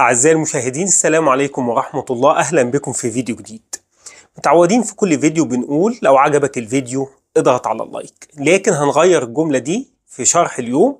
أعزائي المشاهدين السلام عليكم ورحمة الله أهلا بكم في فيديو جديد متعودين في كل فيديو بنقول لو عجبك الفيديو اضغط على اللايك لكن هنغير الجملة دي في شرح اليوم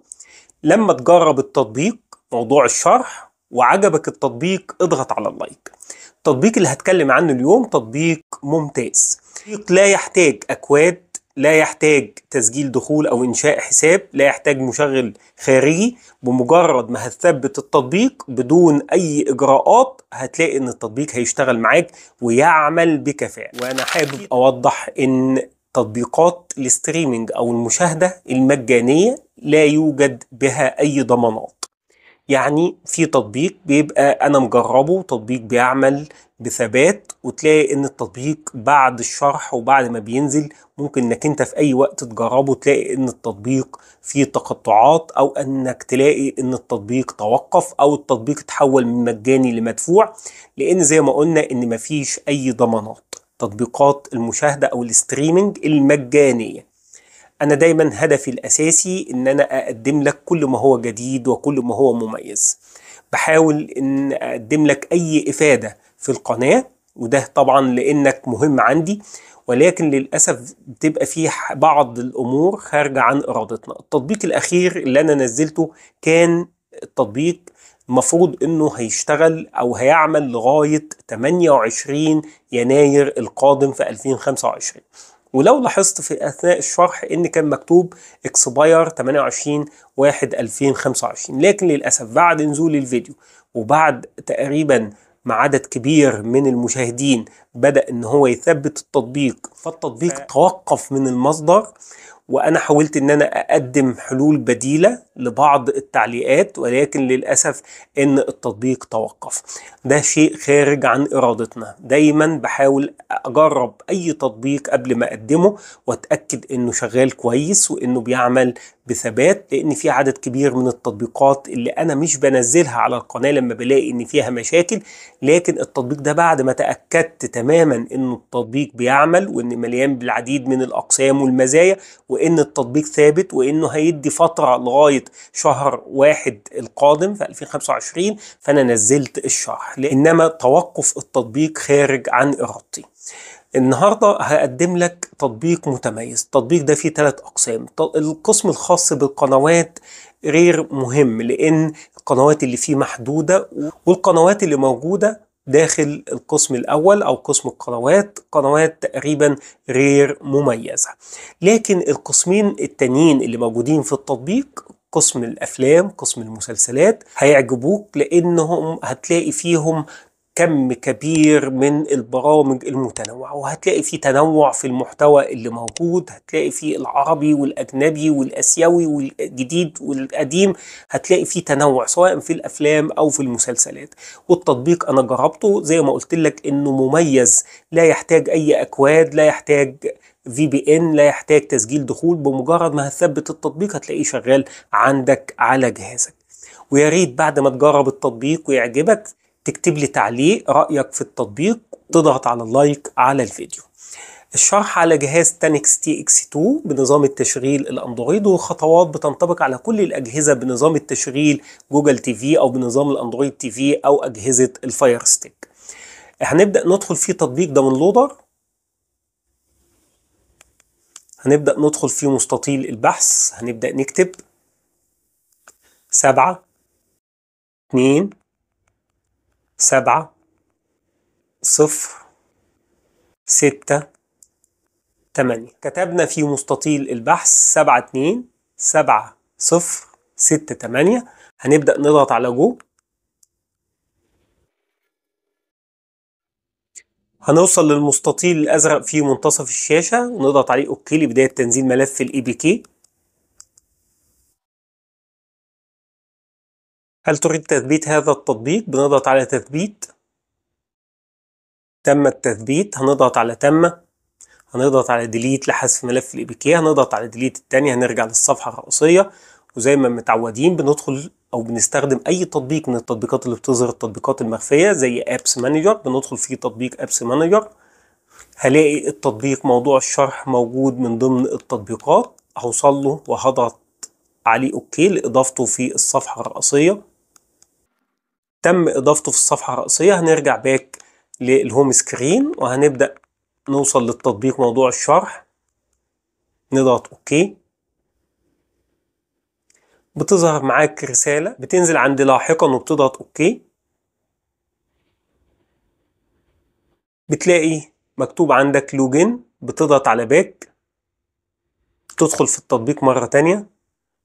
لما تجرب التطبيق موضوع الشرح وعجبك التطبيق اضغط على اللايك التطبيق اللي هتكلم عنه اليوم تطبيق ممتاز تطبيق لا يحتاج أكواد لا يحتاج تسجيل دخول او انشاء حساب لا يحتاج مشغل خارجي بمجرد ما هتثبت التطبيق بدون اي اجراءات هتلاقي ان التطبيق هيشتغل معاك ويعمل بكفاءه وانا حابب اوضح ان تطبيقات الاستريمنج او المشاهده المجانيه لا يوجد بها اي ضمانات يعني في تطبيق بيبقى انا مجربه تطبيق بيعمل بثبات وتلاقي ان التطبيق بعد الشرح وبعد ما بينزل ممكن انك انت في اي وقت تجربه تلاقي ان التطبيق فيه تقطعات او انك تلاقي ان التطبيق توقف او التطبيق اتحول من مجاني لمدفوع لان زي ما قلنا ان مفيش اي ضمانات تطبيقات المشاهدة او الاستريمنج المجانية انا دايما هدفي الاساسي ان انا اقدم لك كل ما هو جديد وكل ما هو مميز بحاول ان اقدم لك اي افادة في القناة وده طبعا لانك مهم عندي ولكن للاسف بتبقى فيه بعض الامور خارجه عن ارادتنا التطبيق الاخير اللي انا نزلته كان التطبيق المفروض انه هيشتغل او هيعمل لغايه 28 يناير القادم في 2025 ولو لاحظت في اثناء الشرح ان كان مكتوب اكسباير 28 1 2025 لكن للاسف بعد نزول الفيديو وبعد تقريبا مع عدد كبير من المشاهدين بدأ إن هو يثبت التطبيق فالتطبيق توقف من المصدر وانا حاولت ان انا اقدم حلول بديله لبعض التعليقات ولكن للاسف ان التطبيق توقف ده شيء خارج عن ارادتنا دايما بحاول اجرب اي تطبيق قبل ما اقدمه واتاكد انه شغال كويس وانه بيعمل بثبات لان في عدد كبير من التطبيقات اللي انا مش بنزلها على القناه لما بلاقي ان فيها مشاكل لكن التطبيق ده بعد ما تاكدت تماما انه التطبيق بيعمل وان مليان بالعديد من الاقسام والمزايا و وان التطبيق ثابت وانه هيدي فتره لغايه شهر واحد القادم في 2025 فانا نزلت الشرح لانما توقف التطبيق خارج عن ارادتي النهارده هقدم لك تطبيق متميز التطبيق ده فيه ثلاث اقسام القسم الخاص بالقنوات غير مهم لان القنوات اللي فيه محدوده والقنوات اللي موجوده داخل القسم الأول أو قسم القنوات قنوات تقريبا غير مميزة لكن القسمين التانيين اللي موجودين في التطبيق قسم الافلام قسم المسلسلات هيعجبوك لانهم هتلاقي فيهم كم كبير من البرامج المتنوعة وهتلاقي في تنوع في المحتوى اللي موجود هتلاقي في العربي والأجنبي والأسيوي والجديد والقديم هتلاقي في تنوع سواء في الأفلام أو في المسلسلات والتطبيق أنا جربته زي ما قلت لك إنه مميز لا يحتاج أي أكواد لا يحتاج في بي ان لا يحتاج تسجيل دخول بمجرد ما هتثبت التطبيق هتلاقيه شغال عندك على جهازك ويا ريت بعد ما تجرب التطبيق ويعجبك تكتب لي تعليق رأيك في التطبيق تضغط على اللايك على الفيديو الشرح على جهاز تانكس تي اكس 2 بنظام التشغيل الاندرويد وخطوات بتنطبق على كل الاجهزه بنظام التشغيل جوجل تي في او بنظام الاندرويد تي في او اجهزه الفاير ستيك هنبدا ندخل في تطبيق داونلودر هنبدا ندخل في مستطيل البحث هنبدا نكتب سبعة اتنين سبعة صفر ستة تمانية كتبنا في مستطيل البحث سبعة اتنين سبعة صفر ستة تمانية هنبدأ نضغط على جو هنوصل للمستطيل الأزرق في منتصف الشاشة ونضغط عليه أوكي لبداية تنزيل ملف الـ بي هل تريد تثبيت هذا التطبيق بنضغط على تثبيت تم التثبيت هنضغط على تم هنضغط على ديليت لحذف ملف الاي بي كي هنضغط على ديليت الثاني هنرجع للصفحه الرئيسيه وزي ما متعودين بندخل او بنستخدم اي تطبيق من التطبيقات اللي بتظهر التطبيقات المخفيه زي ابس مانجر بندخل في تطبيق ابس مانجر هلاقي التطبيق موضوع الشرح موجود من ضمن التطبيقات هوصل له وهضغط عليه اوكي لاضافته في الصفحه الرئيسيه تم اضافته في الصفحه الرئيسيه هنرجع باك للهوم سكرين وهنبدا نوصل للتطبيق موضوع الشرح نضغط اوكي بتظهر معاك رساله بتنزل عند لاحقا وبتضغط اوكي بتلاقي مكتوب عندك لوجين بتضغط على باك تدخل في التطبيق مره تانيه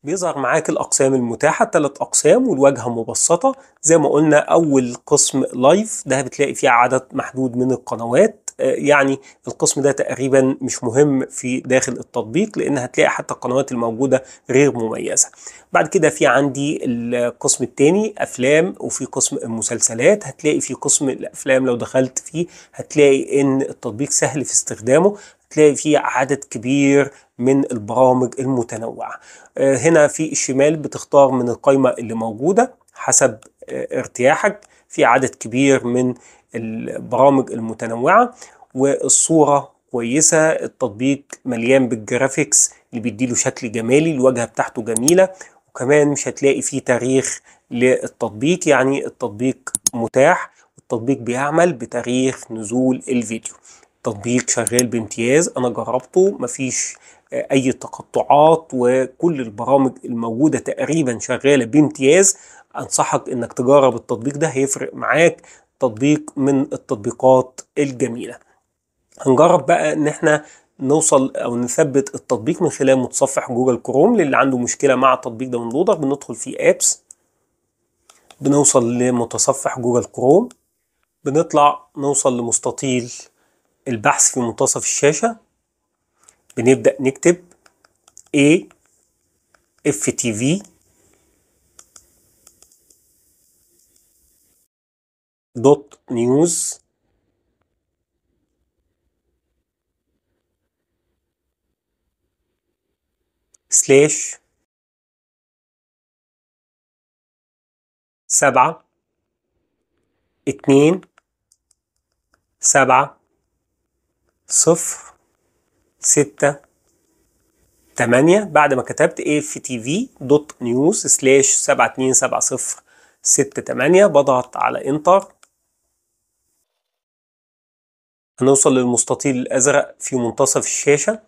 بيظهر معاك الأقسام المتاحة ثلاث أقسام والواجهة مبسطة زي ما قلنا أول قسم لايف ده بتلاقي فيه عدد محدود من القنوات آه، يعني القسم ده تقريبا مش مهم في داخل التطبيق لأن هتلاقي حتى القنوات الموجودة غير مميزة بعد كده في عندي القسم الثاني أفلام وفي قسم المسلسلات هتلاقي في قسم الأفلام لو دخلت فيه هتلاقي إن التطبيق سهل في استخدامه تلاقي فيه عدد كبير من البرامج المتنوعة آه، هنا في الشمال بتختار من القائمة اللي موجودة حسب آه، ارتياحك في عدد كبير من البرامج المتنوعة والصورة كويسة التطبيق مليان بالجرافيكس اللي بيديله شكل جمالي الواجهة بتاعته جميلة وكمان مش هتلاقي فيه تاريخ للتطبيق يعني التطبيق متاح التطبيق بيعمل بتاريخ نزول الفيديو التطبيق شغال بامتياز انا جربته مفيش اي تقطعات وكل البرامج الموجوده تقريبا شغاله بامتياز انصحك انك تجرب التطبيق ده هيفرق معاك تطبيق من التطبيقات الجميله هنجرب بقى ان احنا نوصل او نثبت التطبيق من خلال متصفح جوجل كروم للي عنده مشكله مع التطبيق ده لودر بندخل في ابس بنوصل لمتصفح جوجل كروم بنطلع نوصل لمستطيل البحث في منتصف الشاشه بنبدأ نكتب A FTV دوت نيوز سلاش سبعة اتنين سبعة صفر ستة تمانية بعد ما كتبت aftv.news سلاش سبعة اتنين سبعة صفر ستة تمانية بضغط على انتر هنوصل للمستطيل الأزرق في منتصف الشاشة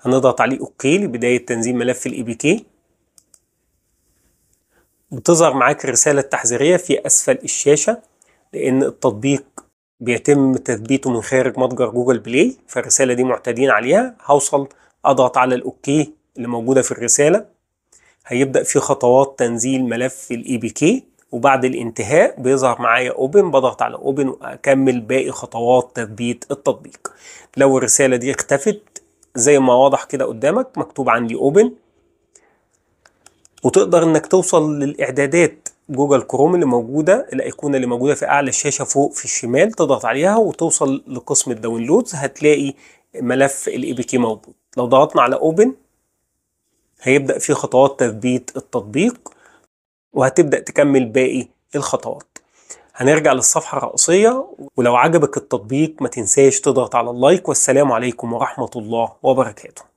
هنضغط عليه أوكي لبداية تنزيل ملف الاي بي كي بتظهر معاك الرسالة التحذيرية في أسفل الشاشة لأن التطبيق بيتم تثبيته من خارج متجر جوجل بلاي فالرسالة دي معتادين عليها هوصل أضغط على الأوكي اللي موجودة في الرسالة هيبدأ في خطوات تنزيل ملف الاي بي كي وبعد الانتهاء بيظهر معايا اوبن بضغط على اوبن واكمل باقي خطوات تثبيت التطبيق لو الرسالة دي اختفت زي ما واضح كده قدامك مكتوب عندي اوبن وتقدر انك توصل للاعدادات جوجل كروم اللي موجوده الايقونه اللي موجوده في اعلى الشاشه فوق في الشمال تضغط عليها وتوصل لقسم الداونلودز هتلاقي ملف الاي بي كي موجود لو ضغطنا على اوبن هيبدا في خطوات تثبيت التطبيق وهتبدا تكمل باقي الخطوات هنرجع للصفحه الرئيسيه ولو عجبك التطبيق ما تنساش تضغط على اللايك والسلام عليكم ورحمه الله وبركاته